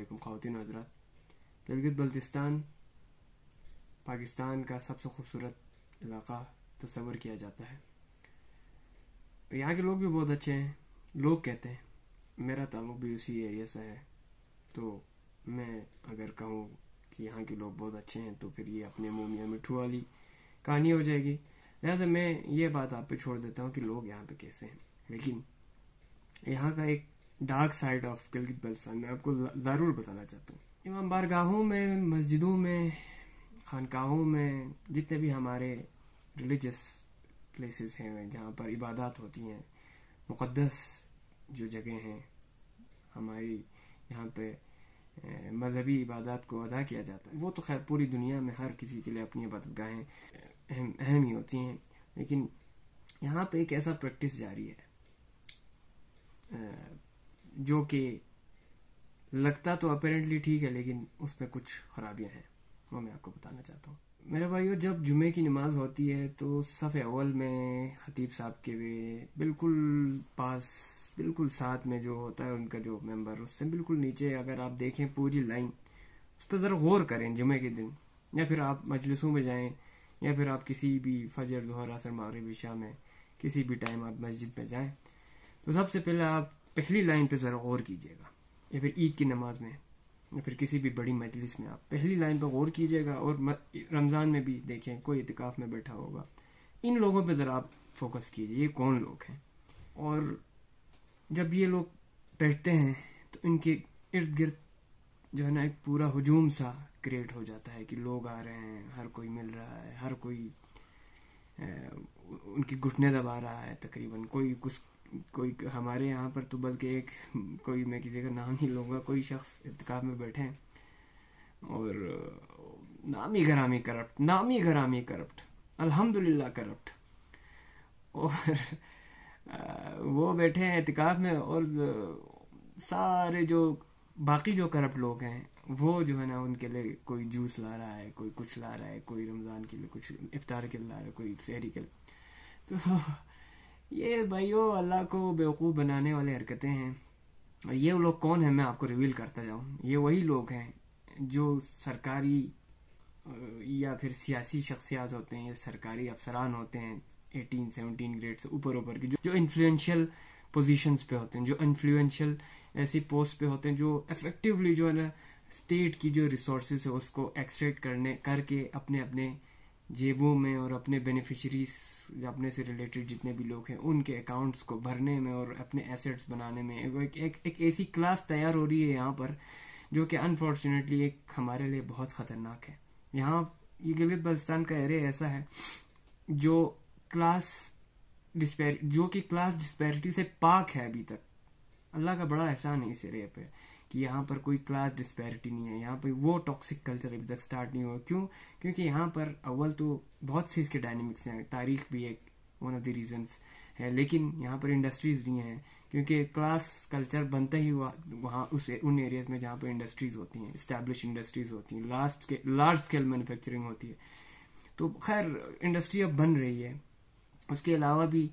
अलैक्म खातिन हजरात गिलगित बल्तिस्तान पाकिस्तान का सबसे खूबसूरत इलाका तस्वर किया जाता है यहाँ के लोग भी बहुत अच्छे हैं लोग कहते हैं मेरा ताल्लुक भी उसी एरिया से है तो मैं अगर कहूँ कि यहाँ के लोग बहुत अच्छे हैं तो फिर ये अपने मुँह मोमिया मिठू वाली कहानी हो जाएगी लिहाजा मैं ये बात आप पे छोड़ देता हूँ कि लोग यहाँ पे कैसे हैं लेकिन यहाँ का एक dark side of Gilgit Baltistan मैं आपको ज़रूर बताना चाहता हूँ इमाम बारगाहों में मस्जिदों में खानकाहों में जितने भी हमारे रिलीजस प्लेसेस हैं जहाँ पर इबादत होती हैं मुक़दस जो जगह हैं हमारी यहाँ पे मजहबी इबादत को अदा किया जाता है वो तो खैर पूरी दुनिया में हर किसी के लिए अपनी इबादत गाहें अहम अहम ही होती हैं लेकिन यहाँ पे एक ऐसा प्रैक्टिस जारी है जो कि लगता तो अपेरेंटली ठीक है लेकिन उसमें कुछ खराबियां हैं वो मैं आपको बताना चाहता हूँ मेरे भाइयों जब जुमे की नमाज होती है तो सफे अवल में खतीब साहब के वे बिल्कुल पास बिल्कुल साथ में जो होता है उनका जो मेंबर उससे बिल्कुल नीचे अगर आप देखें पूरी लाइन उस पर ज़रा गौर करें जुमे के दिन या फिर आप मजलिसों में जाएं या फिर आप किसी भी फजर दोहरा सर मागरब शाम में किसी भी टाइम आप मस्जिद में जाएं तो सबसे पहले आप पहली लाइन पे ज़रा गौर कीजिएगा या फिर ईद की नमाज में या फिर किसी भी बड़ी मजलिस में आप पहली लाइन पर गौर कीजिएगा और रमज़ान में भी देखें कोई इतकाफ में बैठा होगा इन लोगों पर ज़रा आप फोकस कीजिए ये कौन लोग हैं और जब ये लोग बैठते हैं तो इनके इर्द गिर्द जो है ना एक पूरा हजूम सा क्रिएट हो जाता है कि लोग आ रहे हैं हर कोई मिल रहा है हर कोई उनकी घुटने दबा रहा है तकरीबन कोई कुछ कोई हमारे यहाँ पर तो बल्कि एक कोई मैं किसी का नाम नहीं लूँगा कोई शख्स इतकाब में बैठे हैं और नामी गरामी करप्ट नामी गरामी करप्ट अल्हम्दुलिल्लाह करप्ट और वो बैठे हैं इतकाब में और सारे जो बाकी जो करप्ट लोग हैं वो जो है ना उनके लिए कोई जूस ला रहा है कोई कुछ ला रहा है कोई रमज़ान के लिए कुछ इफ्तार के लिए ला रहा है कोई शहरी के लिए तो ये भाइयों अल्लाह को बेवकूफ़ बनाने वाले हरकतें हैं और ये लोग कौन है मैं आपको रिवील करता जाऊँ ये वही लोग हैं जो सरकारी या फिर सियासी शख्सियात होते हैं या सरकारी अफसरान होते हैं एटीन सेवनटीन ग्रेड से ऊपर ऊपर के जो, जो इन्फ्लुएंशियल पोजीशंस पे होते हैं जो इन्फ्लुएंशियल ऐसी पोस्ट पे होते हैं जो इफेक्टिवली जो है ना स्टेट की जो रिसोर्सेज है उसको एक्सट्रेट करने करके अपने अपने जेबों में और अपने बेनिफिशरीज अपने से रिलेटेड जितने भी लोग हैं उनके अकाउंट्स को भरने में और अपने एसेट्स बनाने में एक एक, एक ऐसी क्लास तैयार हो रही है यहाँ पर जो कि अनफॉर्चुनेटली एक हमारे लिए बहुत खतरनाक है यहाँ ये गिलगित बल्तिस्तान का एरिया ऐसा है जो क्लास डिस्पैरिटी जो कि क्लास डिस्पैरिटी से पाक है अभी तक अल्लाह का बड़ा एहसान है इस एरिया पे कि यहाँ पर कोई क्लास डिस्पैरिटी नहीं है यहाँ पर वो टॉक्सिक कल्चर अभी तक स्टार्ट नहीं हुआ क्यों क्योंकि यहाँ पर अव्वल तो बहुत सी इसके डायनेमिक्स हैं तारीख भी एक वन ऑफ द रीजन्स है लेकिन यहाँ पर इंडस्ट्रीज भी हैं क्योंकि क्लास कल्चर बनता ही हुआ वहाँ उस उन एरियाज में जहाँ पर इंडस्ट्रीज होती हैं इस्टेब्लिश इंडस्ट्रीज होती हैं लास्ट के लार्ज स्केल मैन्युफैक्चरिंग होती है तो खैर इंडस्ट्री अब बन रही है उसके अलावा भी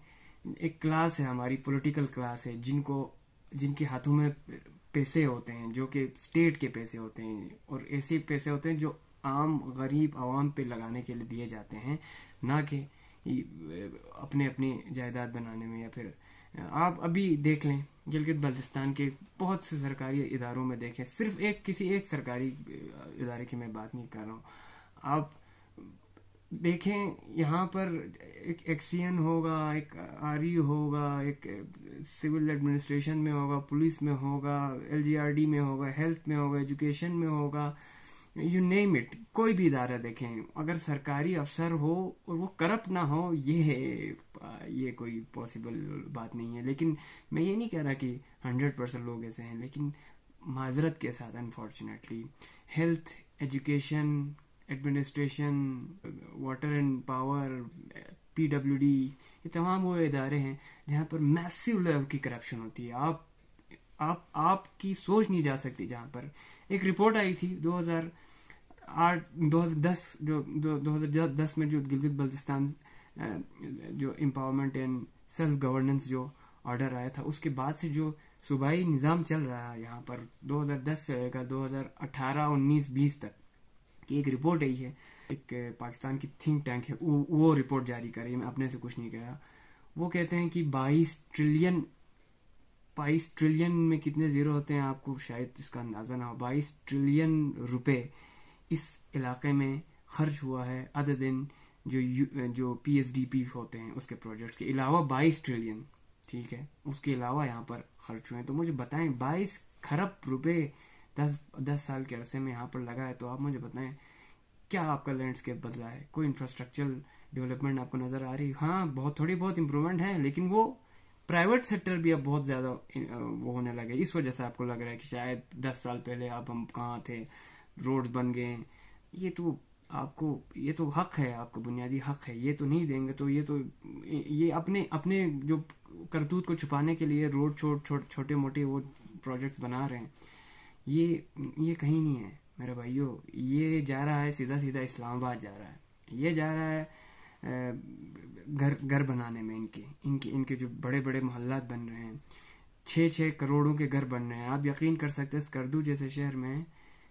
एक क्लास है हमारी पॉलिटिकल क्लास है जिनको जिनके हाथों में पैसे होते हैं जो कि स्टेट के पैसे होते हैं और ऐसे पैसे होते हैं जो आम गरीब आवाम पे लगाने के लिए दिए जाते हैं ना कि अपने अपनी जायदाद बनाने में या फिर आप अभी देख लें गिलगित बल्तिस्तान के बहुत से सरकारी इदारों में देखें सिर्फ एक किसी एक सरकारी इदारे की मैं बात नहीं कर रहा हूँ आप देखें यहाँ पर एक एक्सियन होगा एक आर e होगा एक सिविल एडमिनिस्ट्रेशन में होगा पुलिस में होगा एल में होगा हेल्थ में होगा एजुकेशन में होगा यू नेम इट कोई भी इदारा देखें अगर सरकारी अफसर हो और वो करप्ट ना हो ये है ये कोई पॉसिबल बात नहीं है लेकिन मैं ये नहीं कह रहा कि हंड्रेड परसेंट लोग ऐसे हैं लेकिन माजरत के साथ unfortunately health education administration water and power P W D ये तमाम वो इदारे हैं जहाँ पर मैसिव लेवल की करप्शन होती है आप आप आपकी सोच नहीं जा सकती जहाँ पर एक रिपोर्ट आई थी 2008 हजार जो दो, 2010 में जो गिलगित बल्तिस्तान जो एम्पावरमेंट एंड सेल्फ गवर्नेंस जो ऑर्डर आया था उसके बाद से जो सूबाई निज़ाम चल रहा है यहाँ पर 2010 से लेकर 2018 19 20 तक की एक रिपोर्ट आई है एक पाकिस्तान की थिंक टैंक है वो, रिपोर्ट जारी करी मैं अपने से कुछ नहीं कहा वो कहते हैं कि 22 ट्रिलियन बाईस ट्रिलियन में कितने ज़ीरो होते हैं आपको शायद इसका अंदाज़ा ना हो बाईस ट्रिलियन रुपए इस इलाके में खर्च हुआ है अदर दिन जो जो पी होते हैं उसके प्रोजेक्ट्स के अलावा बाईस ट्रिलियन ठीक है उसके अलावा यहाँ पर खर्च हुए हैं तो मुझे बताएं बाईस खरब रुपए दस दस साल के अरसे में यहाँ पर लगा है तो आप मुझे बताएं क्या आपका लैंडस्केप बदला है कोई इंफ्रास्ट्रक्चर डेवलपमेंट आपको नजर आ रही है हाँ बहुत थोड़ी बहुत इंप्रूवमेंट है लेकिन वो प्राइवेट सेक्टर भी अब बहुत ज्यादा वो होने लगे इस वजह से आपको लग रहा है कि शायद दस साल पहले आप हम कहाँ थे रोड बन गए ये तो आपको ये तो हक है आपका बुनियादी हक है ये तो नहीं देंगे तो ये तो ये अपने अपने जो करतूत को छुपाने के लिए रोड छोटे छोटे मोटे वो प्रोजेक्ट्स बना रहे हैं ये ये कहीं नहीं है मेरे भाइयों ये जा रहा है सीधा सीधा इस्लामाबाद जा रहा है ये जा रहा है घर घर बनाने में इनके इनके इनके जो बड़े बड़े मोहल्लात बन रहे हैं छः छः करोड़ों के घर बन रहे हैं आप यकीन कर सकते हैं स्कर्दू जैसे शहर में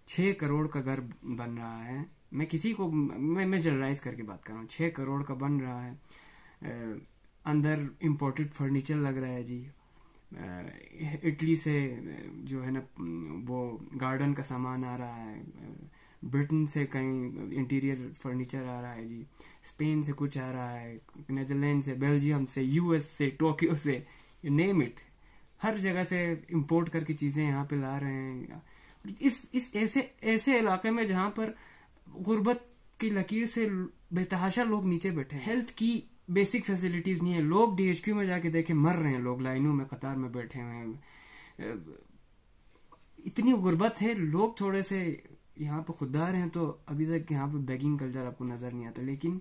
छः करोड़ का घर बन रहा है मैं किसी को मैं मैं जनरलाइज करके बात कर रहा हूँ छः करोड़ का बन रहा है अंदर इम्पोर्टेड फर्नीचर लग रहा है जी इटली से जो है ना वो गार्डन का सामान आ रहा है ब्रिटेन से कहीं इंटीरियर फर्नीचर आ रहा है जी स्पेन से कुछ आ रहा है नेदरलैंड से बेल्जियम से यूएस से टोक्यो से नेम इट हर जगह से इंपोर्ट करके चीज़ें यहाँ पे ला रहे हैं इस इस ऐसे ऐसे इलाके में जहाँ पर गुर्बत की लकीर से बेतहाशा लोग नीचे बैठे हैं हेल्थ की बेसिक फैसिलिटीज़ नहीं है लोग डीएचक्यू में जाके देखे मर रहे हैं लोग लाइनों में कतार में बैठे हुए हैं इतनी गुर्बत है लोग थोड़े से यहाँ पर खुददार हैं तो अभी तक यहाँ पर बैगिंग कल्चर आपको नज़र नहीं आता लेकिन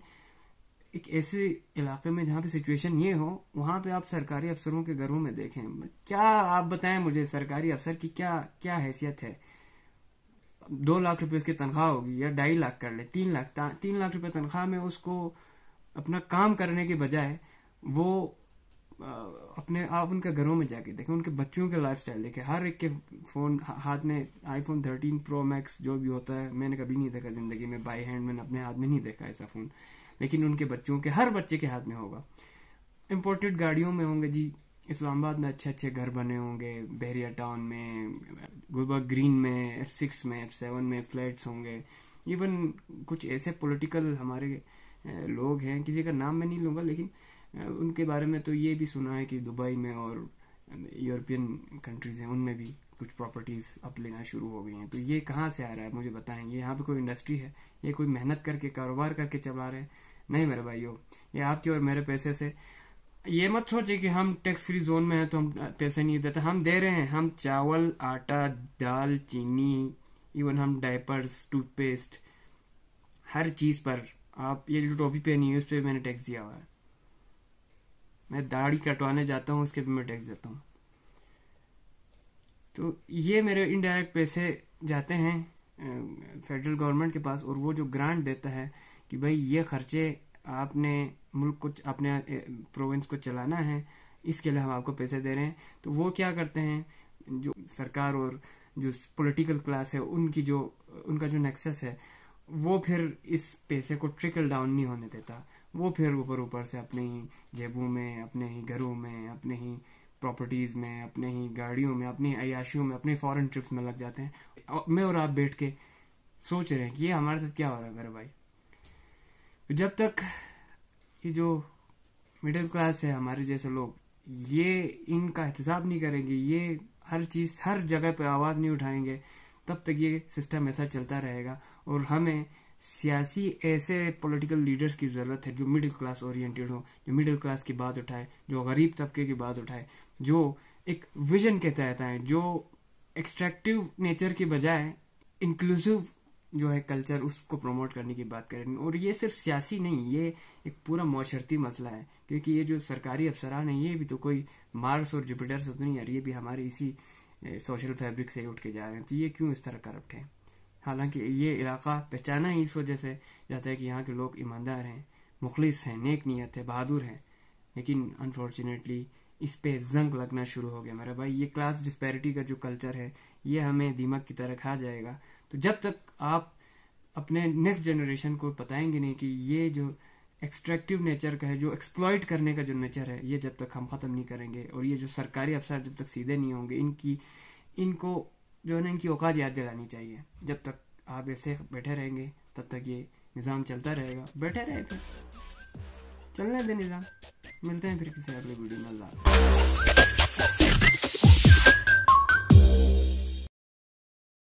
एक ऐसे इलाके में जहाँ पे सिचुएशन ये हो वहाँ पे आप सरकारी अफसरों के घरों में देखें क्या आप बताएं मुझे सरकारी अफसर की क्या क्या हैसियत है दो लाख रुपए उसकी तनख्वाह होगी या ढाई लाख कर ले तीन लाख तीन लाख रुपए तनख्वाह में उसको अपना काम करने के बजाय वो अपने आप उनके घरों में जाके देखें उनके बच्चों के लाइफ स्टाइल देखें हर एक के फोन हाथ में आईफोन थर्टीन प्रो मैक्स जो भी होता है मैंने कभी नहीं देखा जिंदगी में बाई हैंड मैंने अपने हाथ में नहीं देखा ऐसा फोन लेकिन उनके बच्चों के हर बच्चे के हाथ में होगा इम्पोर्टेड गाड़ियों में होंगे जी इस्लामाबाद में अच्छे अच्छे घर बने होंगे बहरिया टाउन में गुलबर्ग ग्रीन में एफ सिक्स में एफ सेवन में फ्लैट्स होंगे इवन कुछ ऐसे पॉलिटिकल हमारे लोग हैं किसी का नाम मैं नहीं लूँगा लेकिन उनके बारे में तो ये भी सुना है कि दुबई में और यूरोपियन कंट्रीज़ हैं उनमें भी कुछ प्रॉपर्टीज़ अब लेना शुरू हो गई हैं तो ये कहाँ से आ रहा है मुझे बताएं ये यहाँ पे कोई इंडस्ट्री है ये कोई मेहनत करके कारोबार करके चला रहे हैं नहीं मेरे भाई ये आपके और मेरे पैसे से ये मत सोचे कि हम टैक्स फ्री जोन में हैं तो हम पैसे नहीं देते हम दे रहे हैं हम चावल आटा दाल चीनी इवन हम डायपर्स टूथपेस्ट हर चीज़ पर आप ये जो टॉपी पे नहीं है उस पर मैंने टैक्स दिया हुआ है मैं दाढ़ी कटवाने जाता हूँ उसके पे मैं टैक्स देता हूँ तो ये मेरे इनडायरेक्ट पैसे जाते हैं फेडरल गवर्नमेंट के पास और वो जो ग्रांट देता है कि भाई ये खर्चे आपने मुल्क को अपने प्रोविंस को चलाना है इसके लिए हम आपको पैसे दे रहे हैं तो वो क्या करते हैं जो सरकार और जो पॉलिटिकल क्लास है उनकी जो उनका जो नेक्सेस है वो फिर इस पैसे को ट्रिकल डाउन नहीं होने देता वो फिर ऊपर ऊपर से अपने ही जेबों में अपने ही घरों में अपने ही प्रॉपर्टीज़ में अपने ही गाड़ियों में अपनी अयाशियों में अपने फॉरेन ट्रिप्स में लग जाते हैं मैं और आप बैठ के सोच रहे हैं कि ये हमारे साथ क्या हो रहा है मेरे भाई जब तक ये जो मिडिल क्लास है हमारे जैसे लोग ये इनका एहतसाब नहीं करेंगे ये हर चीज़ हर जगह पर आवाज़ नहीं उठाएंगे तब तक ये सिस्टम ऐसा चलता रहेगा और हमें सियासी ऐसे पॉलिटिकल लीडर्स की ज़रूरत है जो मिडिल क्लास ओरिएंटेड हो जो मिडिल क्लास की बात उठाए जो गरीब तबके की बात उठाए जो एक विजन के तहत आए जो एक्सट्रैक्टिव नेचर के बजाय इंक्लूसिव जो है कल्चर उसको प्रमोट करने की बात करें और ये सिर्फ सियासी नहीं ये एक पूरा माशरती मसला है क्योंकि ये जो सरकारी अफसरान है ये भी तो कोई मार्स और जुपिटर्स होते तो नहीं यार ये भी हमारे इसी सोशल फैब्रिक से उठ के जा रहे हैं तो ये क्यों इस तरह करप्ट है हालांकि ये इलाका पहचाना ही इस वजह से जाता है कि यहाँ के लोग ईमानदार हैं मुखलिस हैं नेक नीयत है बहादुर हैं लेकिन अनफॉर्चुनेटली इस पे जंग लगना शुरू हो गया मेरा भाई ये क्लास डिस्पैरिटी का जो कल्चर है ये हमें दिमाग की तरह खा जाएगा तो जब तक आप अपने नेक्स्ट जनरेशन को बताएंगे नहीं कि ये जो एक्सट्रैक्टिव नेचर का है जो एक्सप्लॉयट करने का जो नेचर है ये जब तक हम ख़त्म नहीं करेंगे और ये जो सरकारी अफसर जब तक सीधे नहीं होंगे इनकी इनको जो है ना इनकी औकात याद दिलानी चाहिए जब तक आप ऐसे बैठे रहेंगे तब तक ये निज़ाम चलता रहेगा बैठे रहे फिर चलने दे निज़ाम मिलते हैं फिर किसी अगले वीडियो में अल्लाह